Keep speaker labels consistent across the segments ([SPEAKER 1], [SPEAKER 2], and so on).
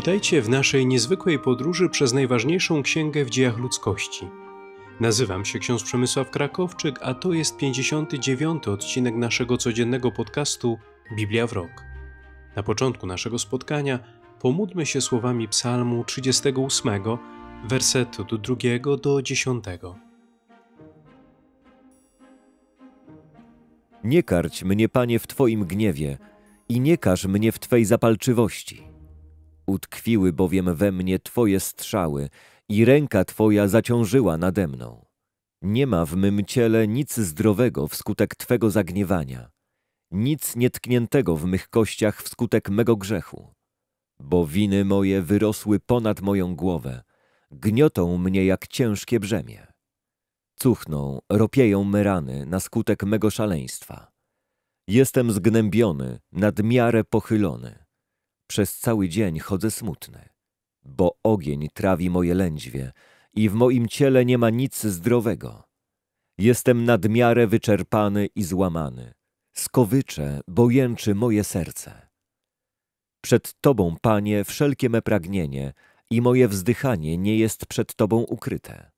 [SPEAKER 1] Witajcie w naszej niezwykłej podróży przez najważniejszą księgę w dziejach ludzkości. Nazywam się ksiądz Przemysław Krakowczyk, a to jest 59. odcinek naszego codziennego podcastu Biblia w rok. Na początku naszego spotkania pomódlmy się słowami Psalmu 38, wersetu do 2 do 10.
[SPEAKER 2] Nie karć mnie, Panie, w Twoim gniewie i nie karz mnie w Twej zapalczywości Utkwiły bowiem we mnie Twoje strzały i ręka Twoja zaciążyła nade mną. Nie ma w mym ciele nic zdrowego wskutek Twego zagniewania, nic nietkniętego w mych kościach wskutek mego grzechu. Bo winy moje wyrosły ponad moją głowę, gniotą mnie jak ciężkie brzemię. Cuchną, ropieją me rany na skutek mego szaleństwa. Jestem zgnębiony, nad miarę pochylony. Przez cały dzień chodzę smutny, bo ogień trawi moje lędźwie i w moim ciele nie ma nic zdrowego. Jestem nadmiarę wyczerpany i złamany. Skowycze, bo jęczy moje serce. Przed Tobą, Panie, wszelkie me pragnienie i moje wzdychanie nie jest przed Tobą ukryte.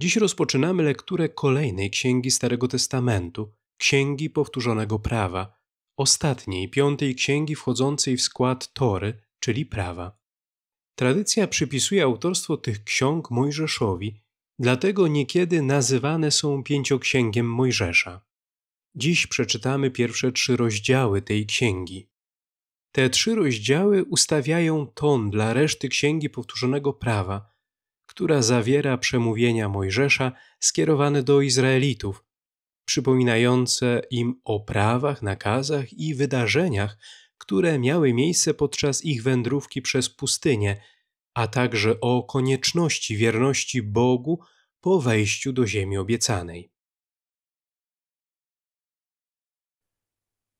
[SPEAKER 2] Dziś rozpoczynamy lekturę kolejnej księgi
[SPEAKER 1] Starego Testamentu, Księgi Powtórzonego Prawa, ostatniej, piątej księgi wchodzącej w skład Tory, czyli prawa. Tradycja przypisuje autorstwo tych ksiąg Mojżeszowi, dlatego niekiedy nazywane są pięcioksięgiem Mojżesza. Dziś przeczytamy pierwsze trzy rozdziały tej księgi. Te trzy rozdziały ustawiają ton dla reszty księgi powtórzonego prawa, która zawiera przemówienia Mojżesza skierowane do Izraelitów, przypominające im o prawach, nakazach i wydarzeniach, które miały miejsce podczas ich wędrówki przez pustynię, a także o konieczności wierności Bogu po wejściu do ziemi obiecanej.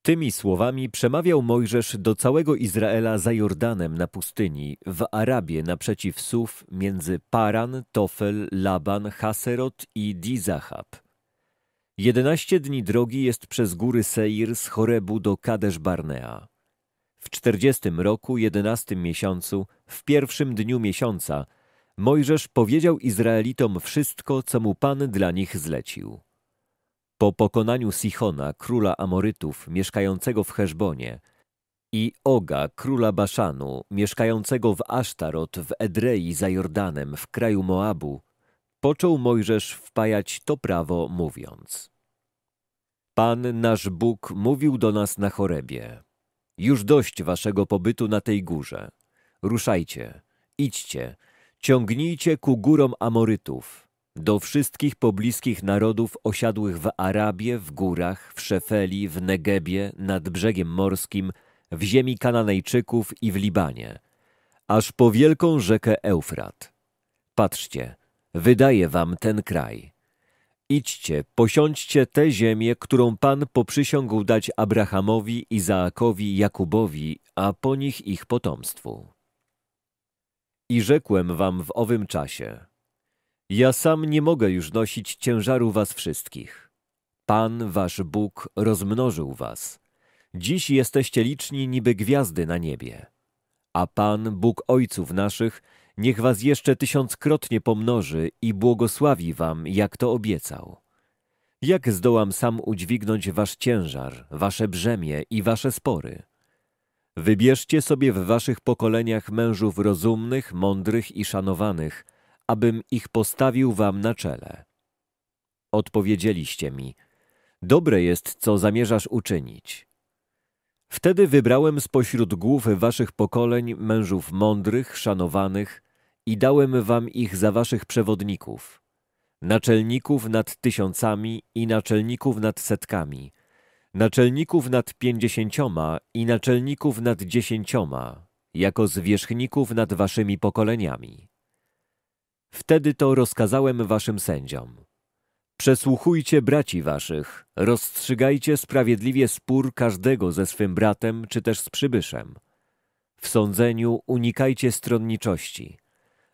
[SPEAKER 2] Tymi słowami przemawiał Mojżesz do całego Izraela za Jordanem na pustyni, w Arabie naprzeciw sów między Paran, Tofel, Laban, Haserot i Dizahab. Jedenaście dni drogi jest przez góry Seir z Chorebu do Kadesz Barnea. W czterdziestym roku, jedenastym miesiącu, w pierwszym dniu miesiąca, Mojżesz powiedział Izraelitom wszystko, co mu Pan dla nich zlecił. Po pokonaniu Sichona, króla Amorytów, mieszkającego w Heszbonie, i Oga, króla Baszanu, mieszkającego w Asztarot w Edrei za Jordanem w kraju Moabu, Począł Mojżesz wpajać to prawo, mówiąc: Pan nasz Bóg mówił do nas na chorebie: Już dość waszego pobytu na tej górze. Ruszajcie, idźcie, ciągnijcie ku górom Amorytów, do wszystkich pobliskich narodów osiadłych w Arabie, w górach, w Szefeli, w Negebie, nad brzegiem morskim, w ziemi Kananejczyków i w Libanie, aż po wielką rzekę Eufrat. Patrzcie, wydaje wam ten kraj. Idźcie, posiądźcie tę ziemię, którą Pan poprzysiągł dać Abrahamowi, Izaakowi, Jakubowi, a po nich ich potomstwu. I rzekłem wam w owym czasie, ja sam nie mogę już nosić ciężaru was wszystkich. Pan, wasz Bóg, rozmnożył was. Dziś jesteście liczni niby gwiazdy na niebie. A Pan, Bóg ojców naszych, Niech was jeszcze tysiąckrotnie pomnoży i błogosławi wam, jak to obiecał. Jak zdołam sam udźwignąć wasz ciężar, wasze brzemię i wasze spory? Wybierzcie sobie w waszych pokoleniach mężów rozumnych, mądrych i szanowanych, abym ich postawił wam na czele. Odpowiedzieliście mi, dobre jest, co zamierzasz uczynić. Wtedy wybrałem spośród głów waszych pokoleń mężów mądrych, szanowanych, i dałem wam ich za waszych przewodników, naczelników nad tysiącami i naczelników nad setkami, naczelników nad pięćdziesięcioma i naczelników nad dziesięcioma, jako zwierzchników nad waszymi pokoleniami. Wtedy to rozkazałem waszym sędziom. Przesłuchujcie braci waszych, rozstrzygajcie sprawiedliwie spór każdego ze swym bratem czy też z przybyszem. W sądzeniu unikajcie stronniczości –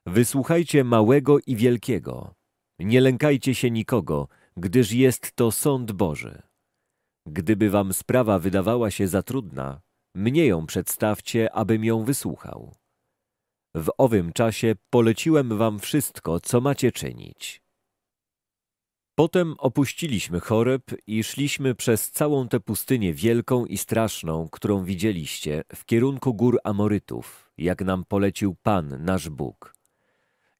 [SPEAKER 2] Wysłuchajcie małego i wielkiego. Nie lękajcie się nikogo, gdyż jest to sąd Boży. Gdyby wam sprawa wydawała się za trudna, mnie ją przedstawcie, abym ją wysłuchał. W owym czasie poleciłem wam wszystko, co macie czynić. Potem opuściliśmy choreb i szliśmy przez całą tę pustynię wielką i straszną, którą widzieliście, w kierunku gór Amorytów, jak nam polecił Pan, nasz Bóg.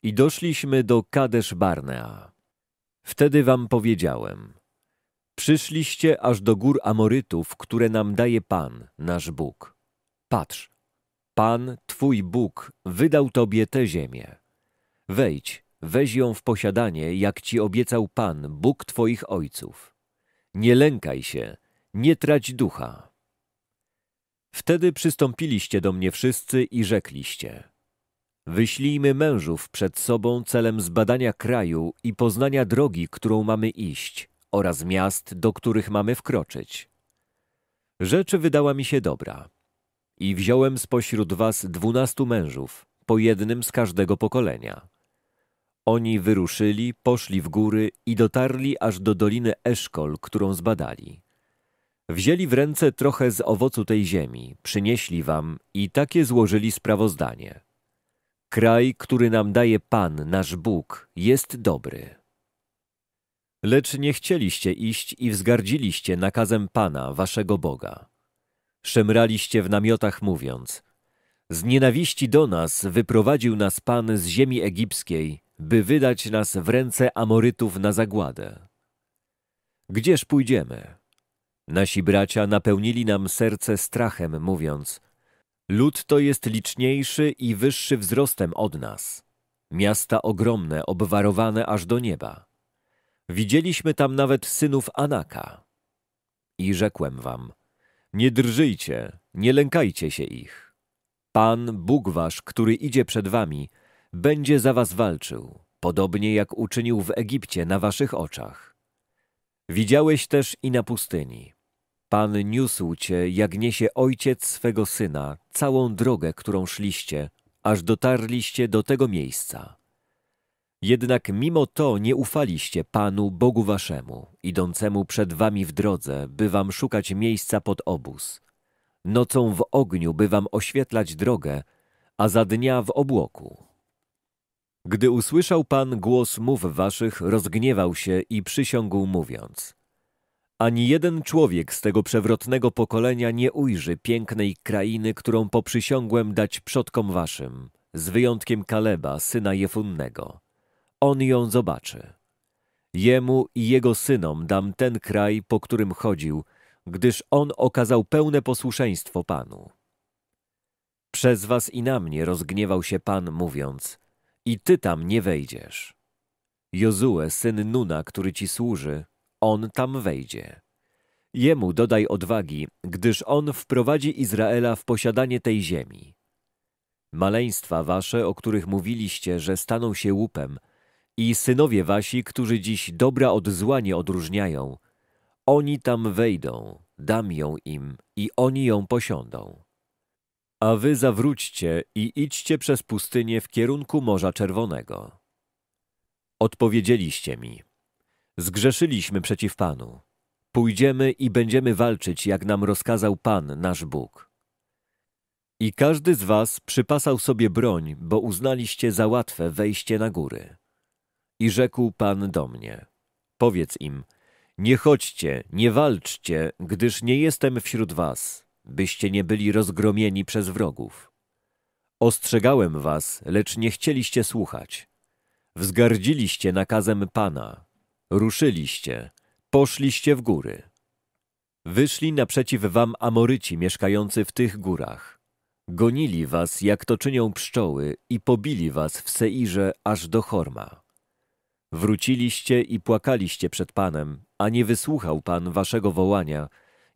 [SPEAKER 2] I doszliśmy do Kadesz Barnea. Wtedy wam powiedziałem, przyszliście aż do gór Amorytów, które nam daje Pan, nasz Bóg. Patrz, Pan, Twój Bóg, wydał Tobie tę ziemię. Wejdź, weź ją w posiadanie, jak Ci obiecał Pan, Bóg Twoich ojców. Nie lękaj się, nie trać ducha. Wtedy przystąpiliście do mnie wszyscy i rzekliście – Wyślijmy mężów przed sobą celem zbadania kraju i poznania drogi, którą mamy iść, oraz miast, do których mamy wkroczyć. Rzecz wydała mi się dobra. I wziąłem spośród was dwunastu mężów, po jednym z każdego pokolenia. Oni wyruszyli, poszli w góry i dotarli aż do doliny Eszkol, którą zbadali. Wzięli w ręce trochę z owocu tej ziemi, przynieśli wam i takie złożyli sprawozdanie – Kraj, który nam daje Pan, nasz Bóg, jest dobry. Lecz nie chcieliście iść i wzgardziliście nakazem Pana, waszego Boga. Szemraliście w namiotach mówiąc, z nienawiści do nas wyprowadził nas Pan z ziemi egipskiej, by wydać nas w ręce Amorytów na zagładę. Gdzież pójdziemy? Nasi bracia napełnili nam serce strachem, mówiąc – Lud to jest liczniejszy i wyższy wzrostem od nas. Miasta ogromne, obwarowane aż do nieba. Widzieliśmy tam nawet synów Anaka. I rzekłem wam, nie drżyjcie, nie lękajcie się ich. Pan, Bóg wasz, który idzie przed wami, będzie za was walczył, podobnie jak uczynił w Egipcie na waszych oczach. Widziałeś też i na pustyni. Pan niósł cię, jak niesie ojciec swego syna, całą drogę, którą szliście, aż dotarliście do tego miejsca. Jednak mimo to nie ufaliście Panu Bogu waszemu, idącemu przed wami w drodze, by wam szukać miejsca pod obóz. Nocą w ogniu, by wam oświetlać drogę, a za dnia w obłoku. Gdy usłyszał Pan głos mów waszych, rozgniewał się i przysiągł mówiąc – ani jeden człowiek z tego przewrotnego pokolenia nie ujrzy pięknej krainy, którą poprzysiągłem dać przodkom waszym, z wyjątkiem Kaleba, syna Jefunnego. On ją zobaczy. Jemu i jego synom dam ten kraj, po którym chodził, gdyż on okazał pełne posłuszeństwo Panu. Przez was i na mnie rozgniewał się Pan, mówiąc, i ty tam nie wejdziesz. Jozue, syn Nuna, który ci służy, on tam wejdzie. Jemu dodaj odwagi, gdyż on wprowadzi Izraela w posiadanie tej ziemi. Maleństwa wasze, o których mówiliście, że staną się łupem, i synowie wasi, którzy dziś dobra od zła nie odróżniają, oni tam wejdą, dam ją im i oni ją posiądą. A wy zawróćcie i idźcie przez pustynię w kierunku Morza Czerwonego. Odpowiedzieliście mi, Zgrzeszyliśmy przeciw Panu. Pójdziemy i będziemy walczyć, jak nam rozkazał Pan, nasz Bóg. I każdy z was przypasał sobie broń, bo uznaliście za łatwe wejście na góry. I rzekł Pan do mnie, powiedz im, nie chodźcie, nie walczcie, gdyż nie jestem wśród was, byście nie byli rozgromieni przez wrogów. Ostrzegałem was, lecz nie chcieliście słuchać. Wzgardziliście nakazem Pana, Ruszyliście, poszliście w góry. Wyszli naprzeciw wam Amoryci mieszkający w tych górach. Gonili was, jak to czynią pszczoły i pobili was w Seirze aż do Horma. Wróciliście i płakaliście przed Panem, a nie wysłuchał Pan waszego wołania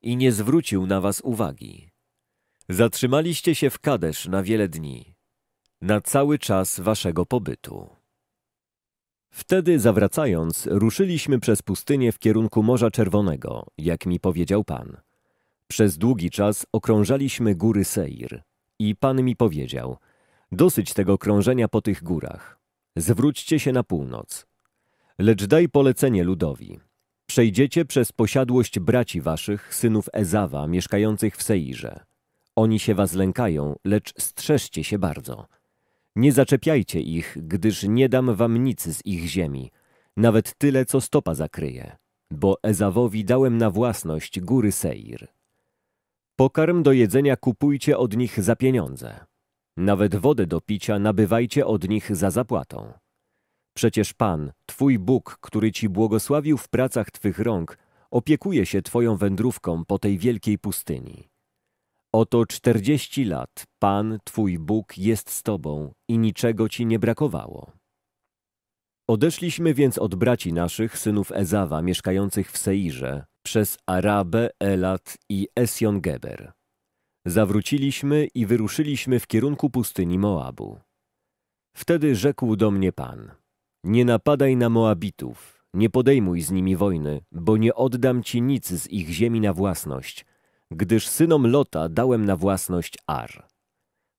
[SPEAKER 2] i nie zwrócił na was uwagi. Zatrzymaliście się w Kadesz na wiele dni, na cały czas waszego pobytu. Wtedy zawracając, ruszyliśmy przez pustynię w kierunku Morza Czerwonego, jak mi powiedział pan. Przez długi czas okrążaliśmy góry Seir i pan mi powiedział, dosyć tego krążenia po tych górach, zwróćcie się na północ. Lecz daj polecenie ludowi. Przejdziecie przez posiadłość braci waszych, synów Ezawa, mieszkających w Seirze. Oni się was lękają, lecz strzeżcie się bardzo – nie zaczepiajcie ich, gdyż nie dam wam nic z ich ziemi, nawet tyle, co stopa zakryje, bo Ezawowi dałem na własność góry Seir. Pokarm do jedzenia kupujcie od nich za pieniądze. Nawet wodę do picia nabywajcie od nich za zapłatą. Przecież Pan, Twój Bóg, który Ci błogosławił w pracach Twych rąk, opiekuje się Twoją wędrówką po tej wielkiej pustyni. Oto czterdzieści lat Pan, Twój Bóg, jest z Tobą i niczego Ci nie brakowało. Odeszliśmy więc od braci naszych, synów Ezawa, mieszkających w Seirze, przez Arabę, Elat i Esjongeber. Zawróciliśmy i wyruszyliśmy w kierunku pustyni Moabu. Wtedy rzekł do mnie Pan, nie napadaj na Moabitów, nie podejmuj z nimi wojny, bo nie oddam Ci nic z ich ziemi na własność – gdyż synom Lota dałem na własność Ar.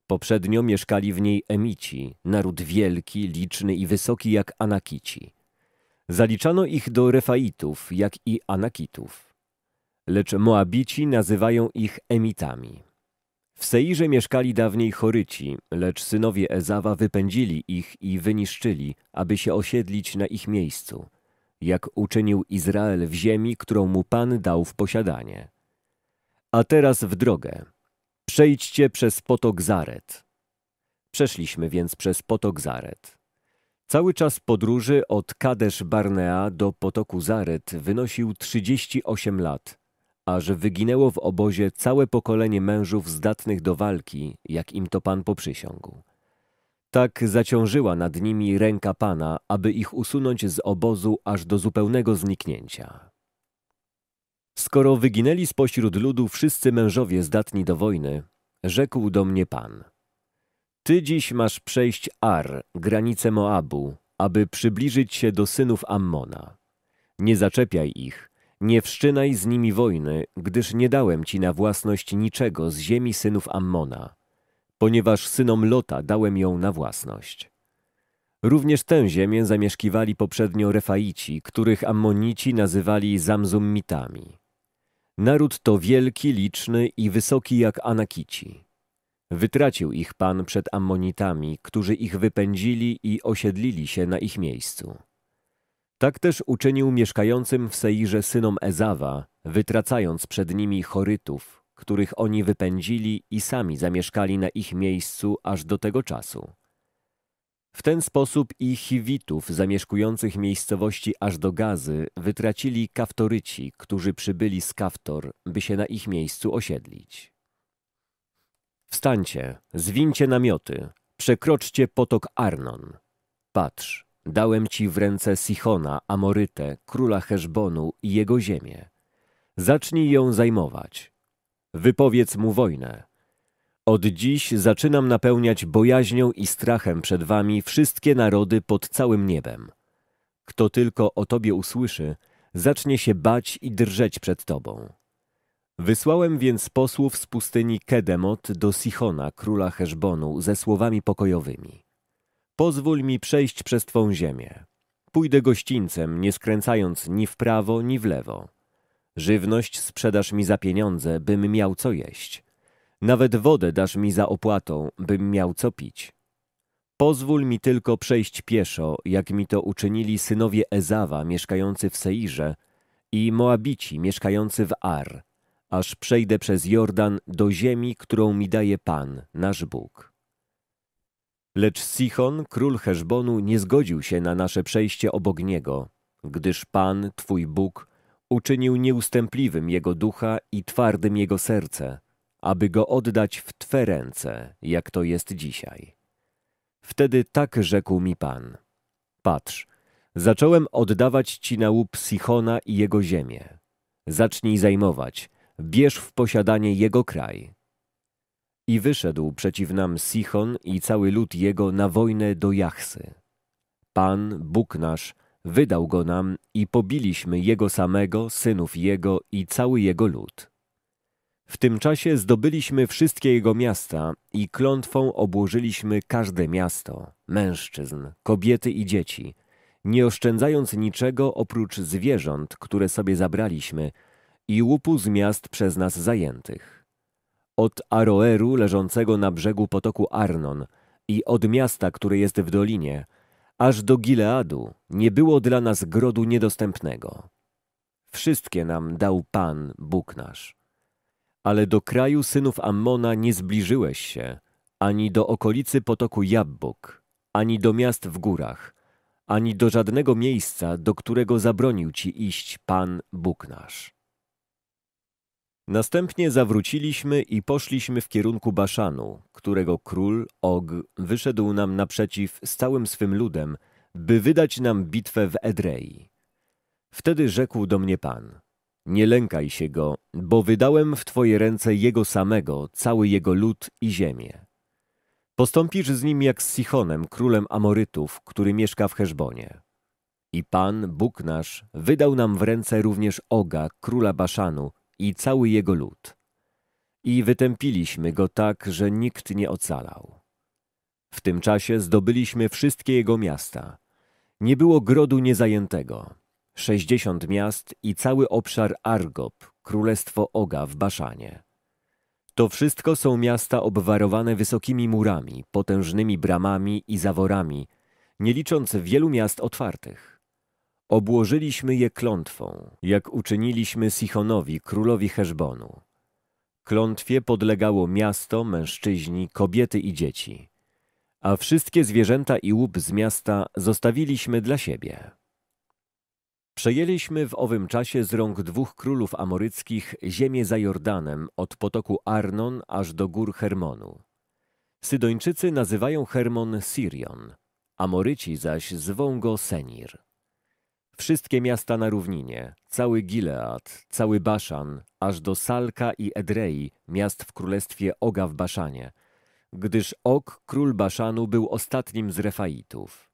[SPEAKER 2] Poprzednio mieszkali w niej Emici, naród wielki, liczny i wysoki jak Anakici. Zaliczano ich do Refaitów, jak i Anakitów. Lecz Moabici nazywają ich Emitami. W Seirze mieszkali dawniej Choryci, lecz synowie Ezawa wypędzili ich i wyniszczyli, aby się osiedlić na ich miejscu, jak uczynił Izrael w ziemi, którą mu Pan dał w posiadanie. A teraz w drogę. Przejdźcie przez potok Zaret. Przeszliśmy więc przez potok Zaret. Cały czas podróży od Kadesz Barnea do potoku Zaret wynosił 38 lat, aż wyginęło w obozie całe pokolenie mężów zdatnych do walki, jak im to Pan poprzysiągł. Tak zaciążyła nad nimi ręka Pana, aby ich usunąć z obozu aż do zupełnego zniknięcia. Skoro wyginęli spośród ludu wszyscy mężowie zdatni do wojny, rzekł do mnie Pan. Ty dziś masz przejść Ar, granicę Moabu, aby przybliżyć się do synów Ammona. Nie zaczepiaj ich, nie wszczynaj z nimi wojny, gdyż nie dałem ci na własność niczego z ziemi synów Ammona, ponieważ synom Lota dałem ją na własność. Również tę ziemię zamieszkiwali poprzednio Refaici, których Ammonici nazywali Zamzummitami. Naród to wielki, liczny i wysoki jak Anakici. Wytracił ich Pan przed Ammonitami, którzy ich wypędzili i osiedlili się na ich miejscu. Tak też uczynił mieszkającym w Seirze synom Ezawa, wytracając przed nimi Chorytów, których oni wypędzili i sami zamieszkali na ich miejscu aż do tego czasu. W ten sposób i Chiwitów zamieszkujących miejscowości aż do Gazy wytracili Kaftoryci, którzy przybyli z Kaftor, by się na ich miejscu osiedlić. Wstańcie, zwincie namioty, przekroczcie potok Arnon. Patrz, dałem ci w ręce Sichona, Amorytę, króla Heszbonu i jego ziemię. Zacznij ją zajmować. Wypowiedz mu wojnę. Od dziś zaczynam napełniać bojaźnią i strachem przed wami wszystkie narody pod całym niebem. Kto tylko o tobie usłyszy, zacznie się bać i drżeć przed tobą. Wysłałem więc posłów z pustyni Kedemot do Sichona, króla Heszbonu, ze słowami pokojowymi. Pozwól mi przejść przez twą ziemię. Pójdę gościńcem, nie skręcając ni w prawo, ni w lewo. Żywność sprzedasz mi za pieniądze, bym miał co jeść nawet wodę dasz mi za opłatą, bym miał co pić. Pozwól mi tylko przejść pieszo, jak mi to uczynili synowie Ezawa mieszkający w Seirze i Moabici mieszkający w Ar, aż przejdę przez Jordan do ziemi, którą mi daje Pan, nasz Bóg. Lecz Sichon, król Heszbonu, nie zgodził się na nasze przejście obok niego, gdyż Pan, Twój Bóg, uczynił nieustępliwym jego ducha i twardym jego serce – aby go oddać w Twe ręce, jak to jest dzisiaj. Wtedy tak rzekł mi Pan. Patrz, zacząłem oddawać Ci na łup Sichona i jego ziemię. Zacznij zajmować, bierz w posiadanie jego kraj. I wyszedł przeciw nam Sichon i cały lud jego na wojnę do Jachsy. Pan, Bóg nasz, wydał go nam i pobiliśmy jego samego, synów jego i cały jego lud. W tym czasie zdobyliśmy wszystkie jego miasta i klątwą obłożyliśmy każde miasto, mężczyzn, kobiety i dzieci, nie oszczędzając niczego oprócz zwierząt, które sobie zabraliśmy i łupu z miast przez nas zajętych. Od Aroeru leżącego na brzegu potoku Arnon i od miasta, które jest w dolinie, aż do Gileadu nie było dla nas grodu niedostępnego. Wszystkie nam dał Pan, Bóg nasz. Ale do kraju synów Ammona nie zbliżyłeś się, ani do okolicy potoku Jabbok, ani do miast w górach, ani do żadnego miejsca, do którego zabronił ci iść Pan Bóg nasz. Następnie zawróciliśmy i poszliśmy w kierunku Baszanu, którego król Og wyszedł nam naprzeciw z całym swym ludem, by wydać nam bitwę w Edrei. Wtedy rzekł do mnie Pan – nie lękaj się go, bo wydałem w Twoje ręce jego samego, cały jego lud i ziemię. Postąpisz z nim jak z Sichonem, królem Amorytów, który mieszka w Heszbonie. I Pan, Bóg nasz, wydał nam w ręce również Oga, króla Baszanu i cały jego lud. I wytępiliśmy go tak, że nikt nie ocalał. W tym czasie zdobyliśmy wszystkie jego miasta. Nie było grodu niezajętego Sześćdziesiąt miast i cały obszar Argob, królestwo Oga w Baszanie. To wszystko są miasta obwarowane wysokimi murami, potężnymi bramami i zaworami, nie licząc wielu miast otwartych. Obłożyliśmy je klątwą, jak uczyniliśmy Sichonowi, królowi Heszbonu. Klątwie podlegało miasto, mężczyźni, kobiety i dzieci. A wszystkie zwierzęta i łup z miasta zostawiliśmy dla siebie. Przejęliśmy w owym czasie z rąk dwóch królów amoryckich ziemię za Jordanem od potoku Arnon aż do gór Hermonu. Sydończycy nazywają Hermon Sirion, Amoryci zaś zwą go Senir. Wszystkie miasta na równinie, cały Gilead, cały Baszan, aż do Salka i Edrei, miast w królestwie Oga w Baszanie, gdyż Og, król Baszanu, był ostatnim z Refaitów.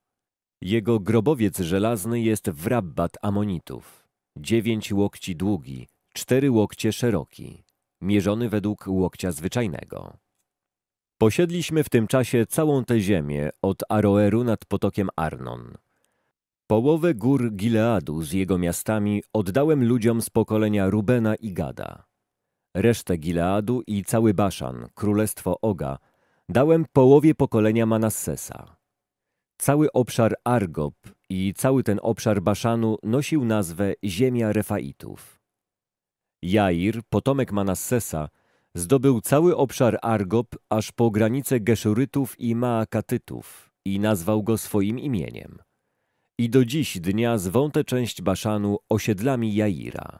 [SPEAKER 2] Jego grobowiec żelazny jest w Rabbat Amonitów, dziewięć łokci długi, cztery łokcie szeroki, mierzony według łokcia zwyczajnego. Posiedliśmy w tym czasie całą tę ziemię od Aroeru nad potokiem Arnon. Połowę gór Gileadu z jego miastami oddałem ludziom z pokolenia Rubena i Gada. Resztę Gileadu i cały Baszan, królestwo Oga, dałem połowie pokolenia Manassesa. Cały obszar Argob i cały ten obszar Baszanu nosił nazwę Ziemia Refaitów. Jair, potomek Manassesa, zdobył cały obszar Argob aż po granice Geszurytów i Maakatytów i nazwał go swoim imieniem. I do dziś dnia zwą tę część Baszanu osiedlami Jaira.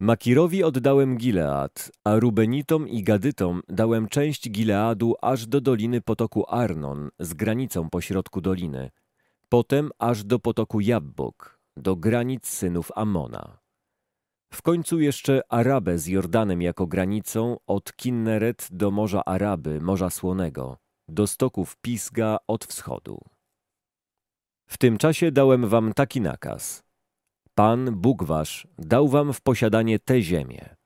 [SPEAKER 2] Makirowi oddałem Gilead, a Rubenitom i Gadytom dałem część Gileadu aż do doliny potoku Arnon, z granicą pośrodku doliny, potem aż do potoku Jabbok, do granic synów Amona. W końcu jeszcze Arabę z Jordanem jako granicą od Kinneret do Morza Araby, Morza Słonego, do stoków Pisga od wschodu. W tym czasie dałem wam taki nakaz – Pan Bóg wasz dał wam w posiadanie te ziemie.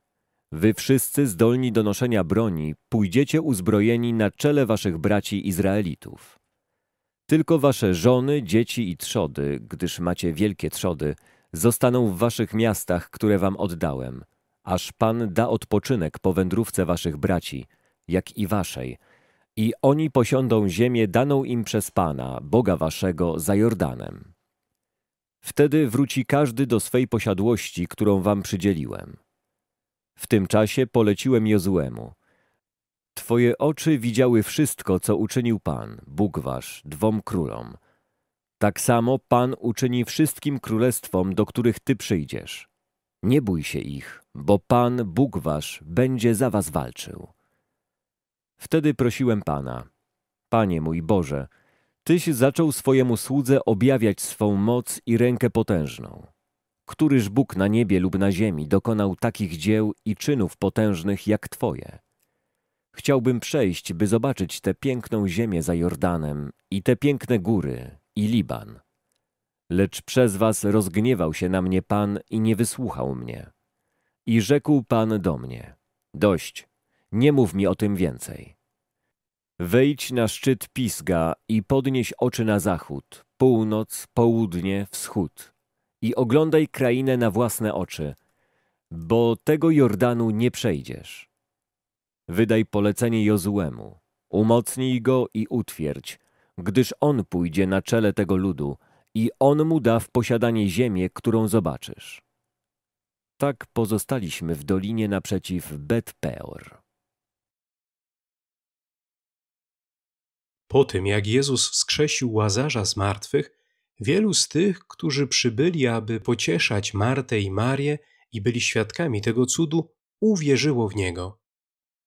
[SPEAKER 2] Wy wszyscy zdolni do noszenia broni pójdziecie uzbrojeni na czele waszych braci Izraelitów. Tylko wasze żony, dzieci i trzody, gdyż macie wielkie trzody, zostaną w waszych miastach, które wam oddałem, aż Pan da odpoczynek po wędrówce waszych braci, jak i waszej, i oni posiądą ziemię daną im przez Pana, Boga waszego, za Jordanem. Wtedy wróci każdy do swej posiadłości, którą wam przydzieliłem. W tym czasie poleciłem Jozuemu. Twoje oczy widziały wszystko, co uczynił Pan, Bóg wasz, dwom królom. Tak samo Pan uczyni wszystkim królestwom, do których ty przyjdziesz. Nie bój się ich, bo Pan, Bóg wasz, będzie za was walczył. Wtedy prosiłem Pana, Panie mój Boże, Tyś zaczął swojemu słudze objawiać swą moc i rękę potężną. Któryż Bóg na niebie lub na ziemi dokonał takich dzieł i czynów potężnych jak Twoje? Chciałbym przejść, by zobaczyć tę piękną ziemię za Jordanem i te piękne góry i Liban. Lecz przez was rozgniewał się na mnie Pan i nie wysłuchał mnie. I rzekł Pan do mnie, dość, nie mów mi o tym więcej. Wejdź na szczyt Pisga i podnieś oczy na zachód, północ, południe, wschód i oglądaj krainę na własne oczy, bo tego Jordanu nie przejdziesz. Wydaj polecenie Jozuemu, umocnij go i utwierdź, gdyż on pójdzie na czele tego ludu i on mu da w posiadanie ziemię, którą zobaczysz. Tak pozostaliśmy w dolinie naprzeciw Bet Peor. Po
[SPEAKER 1] tym, jak Jezus wskrzesił łazarza z martwych, wielu z tych, którzy przybyli, aby pocieszać Martę i Marię i byli świadkami tego cudu, uwierzyło w niego.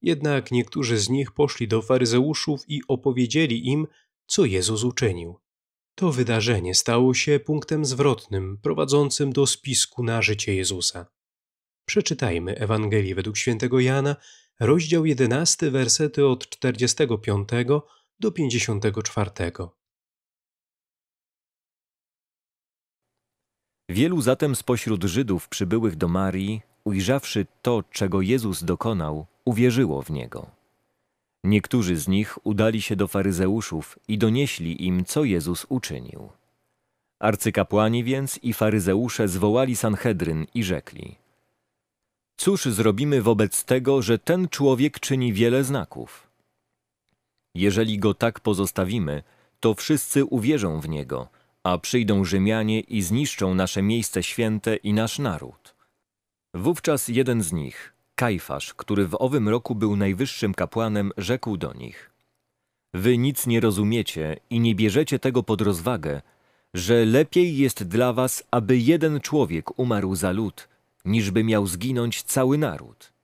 [SPEAKER 1] Jednak niektórzy z nich poszli do faryzeuszów i opowiedzieli im, co Jezus uczynił. To wydarzenie stało się punktem zwrotnym prowadzącym do spisku na życie Jezusa. Przeczytajmy Ewangelię według świętego Jana, rozdział 11, wersety od 45 do 54.
[SPEAKER 2] Wielu zatem spośród Żydów przybyłych do Marii, ujrzawszy to, czego Jezus dokonał, uwierzyło w Niego. Niektórzy z nich udali się do faryzeuszów i donieśli im, co Jezus uczynił. Arcykapłani więc i faryzeusze zwołali Sanhedryn i rzekli: Cóż zrobimy wobec tego, że ten człowiek czyni wiele znaków? Jeżeli go tak pozostawimy, to wszyscy uwierzą w niego, a przyjdą Rzymianie i zniszczą nasze miejsce święte i nasz naród. Wówczas jeden z nich, Kajfasz, który w owym roku był najwyższym kapłanem, rzekł do nich: Wy nic nie rozumiecie i nie bierzecie tego pod rozwagę, że lepiej jest dla was, aby jeden człowiek umarł za lud, niżby miał zginąć cały naród.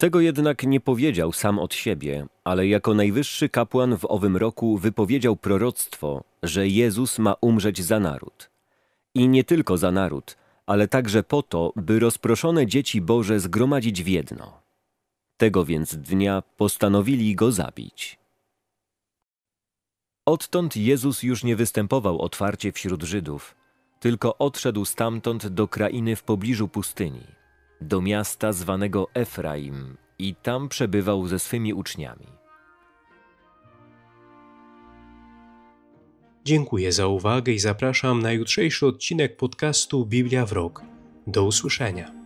[SPEAKER 2] Tego jednak nie powiedział sam od siebie, ale jako najwyższy kapłan w owym roku wypowiedział proroctwo, że Jezus ma umrzeć za naród. I nie tylko za naród, ale także po to, by rozproszone dzieci Boże zgromadzić w jedno. Tego więc dnia postanowili go zabić. Odtąd Jezus już nie występował otwarcie wśród Żydów, tylko odszedł stamtąd do krainy w pobliżu pustyni do miasta zwanego Efraim i tam przebywał ze swymi uczniami. Dziękuję za
[SPEAKER 1] uwagę i zapraszam na jutrzejszy odcinek podcastu Biblia w Rok. Do usłyszenia.